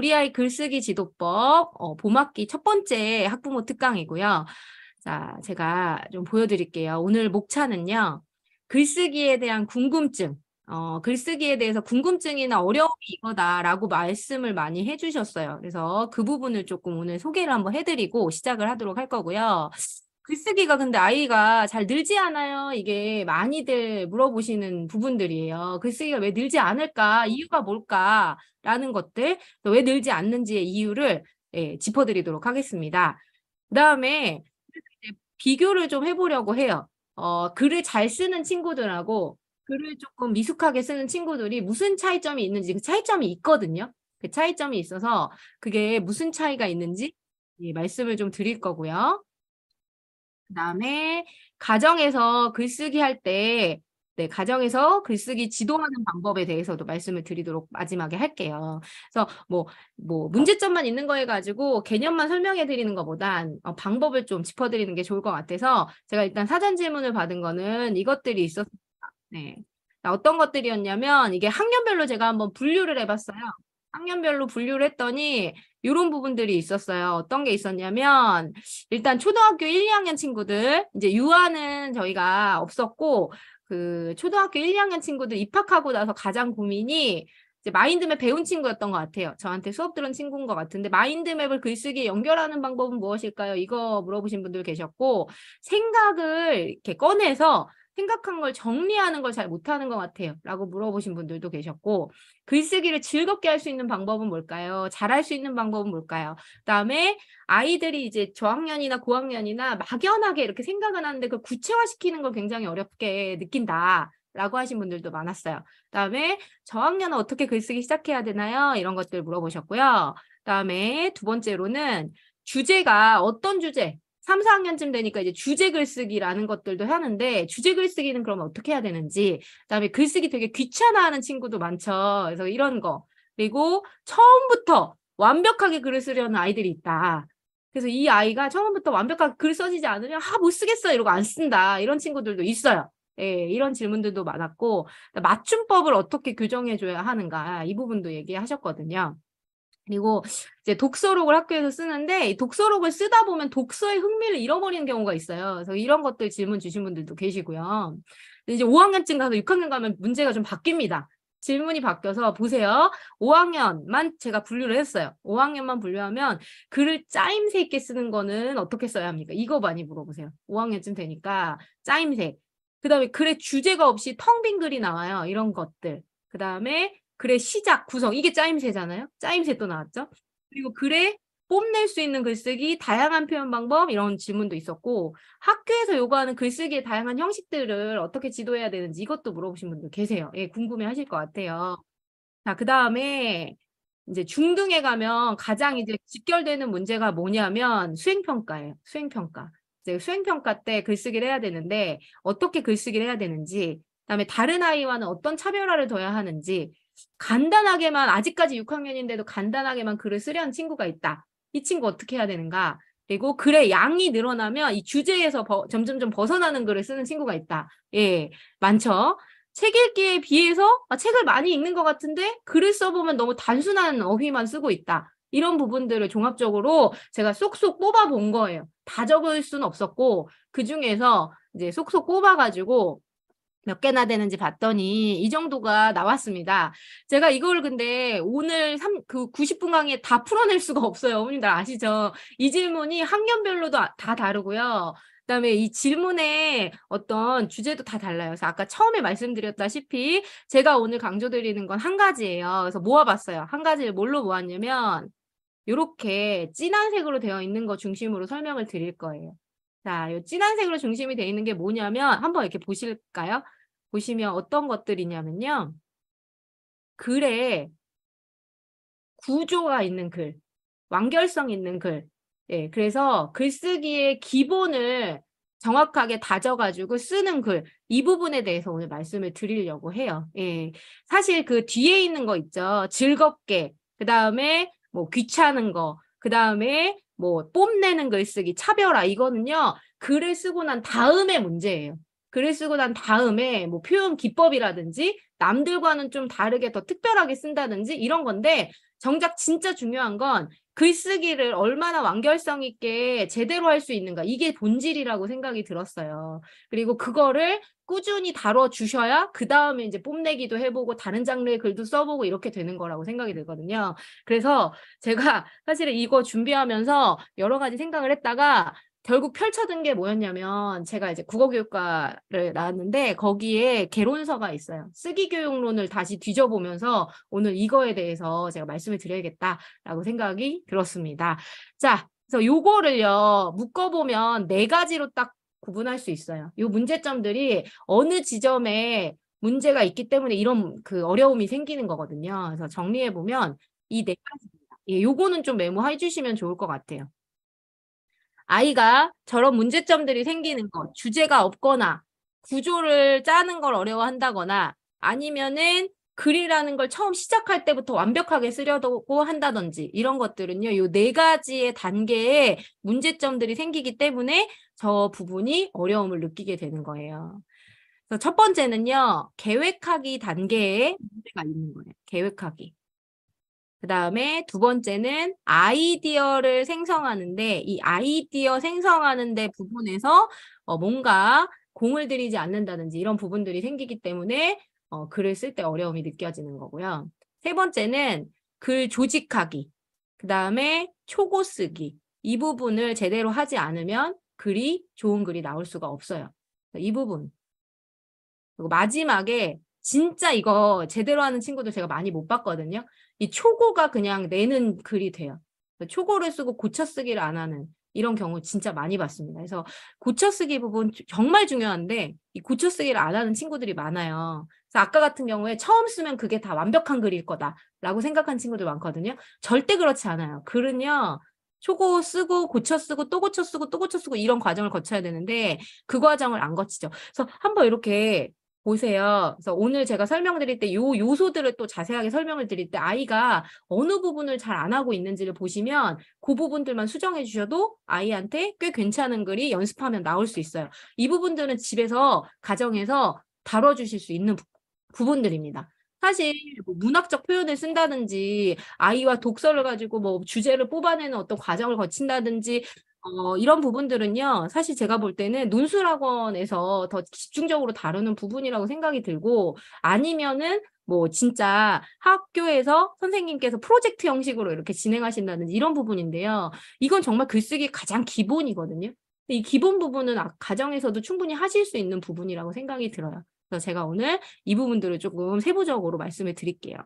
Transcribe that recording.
우리 아이 글쓰기 지도법 어, 봄학기 첫 번째 학부모 특강이고요. 자, 제가 좀 보여드릴게요. 오늘 목차는요. 글쓰기에 대한 궁금증, 어, 글쓰기에 대해서 궁금증이나 어려움이 이거다라고 말씀을 많이 해주셨어요. 그래서 그 부분을 조금 오늘 소개를 한번 해드리고 시작을 하도록 할 거고요. 글쓰기가 근데 아이가 잘 늘지 않아요? 이게 많이들 물어보시는 부분들이에요. 글쓰기가 왜 늘지 않을까? 이유가 뭘까?라는 것들, 또왜 늘지 않는지의 이유를 예, 짚어드리도록 하겠습니다. 그 다음에 비교를 좀 해보려고 해요. 어, 글을 잘 쓰는 친구들하고 글을 조금 미숙하게 쓰는 친구들이 무슨 차이점이 있는지 그 차이점이 있거든요. 그 차이점이 있어서 그게 무슨 차이가 있는지 예, 말씀을 좀 드릴 거고요. 그다음에 가정에서 글쓰기 할 때 네, 가정에서 글쓰기 지도하는 방법에 대해서도 말씀을 드리도록 마지막에 할게요. 그래서 뭐, 뭐, 문제점만 있는 거에 가지고 개념만 설명해 드리는 것보단 어, 방법을 좀 짚어 드리는 게 좋을 것 같아서 제가 일단 사전 질문을 받은 거는 이것들이 있었습니다. 네. 어떤 것들이었냐면 이게 학년별로 제가 한번 분류를 해봤어요. 학년별로 분류를 했더니 이런 부분들이 있었어요. 어떤 게 있었냐면 일단 초등학교 1, 2학년 친구들 이제 유아는 저희가 없었고 그 초등학교 1, 2학년 친구들 입학하고 나서 가장 고민이 이제 마인드맵 배운 친구였던 것 같아요. 저한테 수업 들은 친구인 것 같은데 마인드맵을 글쓰기에 연결하는 방법은 무엇일까요? 이거 물어보신 분들 계셨고 생각을 이렇게 꺼내서 생각한 걸 정리하는 걸 잘 못하는 것 같아요. 라고 물어보신 분들도 계셨고, 글쓰기를 즐겁게 할 수 있는 방법은 뭘까요? 잘 할 수 있는 방법은 뭘까요? 그 다음에 아이들이 이제 저학년이나 고학년이나 막연하게 이렇게 생각은 하는데 그 구체화시키는 걸 굉장히 어렵게 느낀다. 라고 하신 분들도 많았어요. 그 다음에 저학년은 어떻게 글쓰기 시작해야 되나요? 이런 것들 물어보셨고요. 그 다음에 두 번째로는 주제가 어떤 주제, 3, 4학년쯤 되니까 이제 주제 글쓰기라는 것들도 하는데 주제 글쓰기는 그럼 어떻게 해야 되는지 그다음에 글쓰기 되게 귀찮아하는 친구도 많죠. 그래서 이런 거 그리고 처음부터 완벽하게 글을 쓰려는 아이들이 있다. 그래서 이 아이가 처음부터 완벽하게 글 써지지 않으면 아못 쓰겠어 이러고 안 쓴다 이런 친구들도 있어요. 예, 이런 질문들도 많았고 맞춤법을 어떻게 교정해줘야 하는가 이 부분도 얘기하셨거든요. 그리고 이제 독서록을 학교에서 쓰는데 독서록을 쓰다 보면 독서의 흥미를 잃어버리는 경우가 있어요. 그래서 이런 것들 질문 주신 분들도 계시고요. 이제 5학년쯤 가서 6학년 가면 문제가 좀 바뀝니다. 질문이 바뀌어서 보세요. 5학년만 제가 분류를 했어요. 5학년만 분류하면 글을 짜임새 있게 쓰는 거는 어떻게 써야 합니까? 이거 많이 물어보세요. 5학년쯤 되니까 짜임새. 그 다음에 글의 주제가 없이 텅 빈 글이 나와요. 이런 것들. 그 다음에 글의 시작, 구성 이게 짜임새잖아요. 짜임새 또 나왔죠. 그리고 글에 뽐낼 수 있는 글쓰기, 다양한 표현 방법 이런 질문도 있었고 학교에서 요구하는 글쓰기의 다양한 형식들을 어떻게 지도해야 되는지 이것도 물어보신 분들 계세요. 예, 궁금해하실 것 같아요. 자, 그 다음에 이제 중등에 가면 가장 이제 직결되는 문제가 뭐냐면 수행평가예요. 수행평가. 이제 수행평가 때 글쓰기를 해야 되는데 어떻게 글쓰기를 해야 되는지 그다음에 다른 아이와는 어떤 차별화를 둬야 하는지 간단하게만 아직까지 6학년인데도 간단하게만 글을 쓰려는 친구가 있다. 이 친구 어떻게 해야 되는가? 그리고 글의 양이 늘어나면 이 주제에서 점점 좀 벗어나는 글을 쓰는 친구가 있다. 예, 많죠. 책 읽기에 비해서 아, 책을 많이 읽는 것 같은데 글을 써보면 너무 단순한 어휘만 쓰고 있다. 이런 부분들을 종합적으로 제가 쏙쏙 뽑아본 거예요. 다 적을 수는 없었고 그 중에서 이제 쏙쏙 뽑아가지고 몇 개나 되는지 봤더니 이 정도가 나왔습니다. 제가 이걸 근데 오늘 3, 그 90분 강의에 다 풀어낼 수가 없어요. 어머님들 아시죠? 이 질문이 학년별로도 아, 다 다르고요. 그다음에 이 질문의 어떤 주제도 다 달라요. 그래서 아까 처음에 말씀드렸다시피 제가 오늘 강조드리는 건 한 가지예요. 그래서 모아봤어요. 한 가지를 뭘로 모았냐면 이렇게 진한 색으로 되어 있는 거 중심으로 설명을 드릴 거예요. 자, 요 진한 색으로 중심이 되어 있는 게 뭐냐면 한번 이렇게 보실까요? 보시면 어떤 것들이냐면요. 글에 구조가 있는 글, 완결성 있는 글. 예, 그래서 글쓰기의 기본을 정확하게 다져가지고 쓰는 글, 이 부분에 대해서 오늘 말씀을 드리려고 해요. 예, 사실 그 뒤에 있는 거 있죠. 즐겁게, 그 다음에 뭐 귀찮은 거, 그 다음에 뭐 뽐내는 글쓰기, 차별화 이거는요. 글을 쓰고 난 다음에 문제예요. 글을 쓰고 난 다음에 뭐 표현 기법이라든지 남들과는 좀 다르게 더 특별하게 쓴다든지 이런 건데 정작 진짜 중요한 건 글쓰기를 얼마나 완결성 있게 제대로 할 수 있는가 이게 본질이라고 생각이 들었어요. 그리고 그거를 꾸준히 다뤄주셔야 그 다음에 이제 뽐내기도 해보고 다른 장르의 글도 써보고 이렇게 되는 거라고 생각이 들거든요. 그래서 제가 사실 이거 준비하면서 여러 가지 생각을 했다가 결국 펼쳐든게 뭐였냐면 제가 이제 국어교육과를 나왔는데 거기에 개론서가 있어요. 쓰기 교육론을 다시 뒤져보면서 오늘 이거에 대해서 제가 말씀을 드려야겠다라고 생각이 들었습니다. 자, 그래서 요거를요 묶어보면 네 가지로 딱 구분할 수 있어요. 요 문제점들이 어느 지점에 문제가 있기 때문에 이런 그 어려움이 생기는 거거든요. 그래서 정리해 보면 이 네 가지입니다. 예, 요거는 좀 메모해 주시면 좋을 것 같아요. 아이가 저런 문제점들이 생기는 것, 주제가 없거나 구조를 짜는 걸 어려워한다거나 아니면은 글이라는 걸 처음 시작할 때부터 완벽하게 쓰려고 한다든지 이런 것들은요. 요 네 가지의 단계에 문제점들이 생기기 때문에 저 부분이 어려움을 느끼게 되는 거예요. 그래서 첫 번째는요. 계획하기 단계에 문제가 있는 거예요. 계획하기. 그 다음에 두 번째는 아이디어를 생성하는데 이 아이디어 생성하는데 부분에서 어, 뭔가 공을 들이지 않는다든지 이런 부분들이 생기기 때문에 어, 글을 쓸 때 어려움이 느껴지는 거고요. 세 번째는 글 조직하기, 그 다음에 초고 쓰기 이 부분을 제대로 하지 않으면 글이 좋은 글이 나올 수가 없어요. 이 부분. 그리고 마지막에 진짜 이거 제대로 하는 친구들 제가 많이 못 봤거든요. 이 초고가 그냥 내는 글이 돼요. 그러니까 초고를 쓰고 고쳐쓰기를 안 하는 이런 경우 진짜 많이 봤습니다. 그래서 고쳐쓰기 부분 정말 중요한데 이 고쳐쓰기를 안 하는 친구들이 많아요. 그래서 아까 같은 경우에 처음 쓰면 그게 다 완벽한 글일 거다라고 생각한 친구들 많거든요. 절대 그렇지 않아요. 글은요. 초고 쓰고 고쳐 쓰고 또 고쳐 쓰고 또 고쳐 쓰고 이런 과정을 거쳐야 되는데 그 과정을 안 거치죠. 그래서 한번 이렇게 보세요. 그래서 오늘 제가 설명드릴 때 요 요소들을 또 자세하게 설명을 드릴 때 아이가 어느 부분을 잘 안 하고 있는지를 보시면 그 부분들만 수정해 주셔도 아이한테 꽤 괜찮은 글이 연습하면 나올 수 있어요. 이 부분들은 집에서 가정에서 다뤄주실 수 있는 부, 부분들입니다. 사실 뭐 문학적 표현을 쓴다든지 아이와 독서를 가지고 뭐 주제를 뽑아내는 어떤 과정을 거친다든지 어, 이런 부분들은요, 사실 제가 볼 때는 논술학원에서 더 집중적으로 다루는 부분이라고 생각이 들고, 아니면은 뭐 진짜 학교에서 선생님께서 프로젝트 형식으로 이렇게 진행하신다든지 이런 부분인데요. 이건 정말 글쓰기 가장 기본이거든요. 이 기본 부분은 아, 가정에서도 충분히 하실 수 있는 부분이라고 생각이 들어요. 그래서 제가 오늘 이 부분들을 조금 세부적으로 말씀을 드릴게요.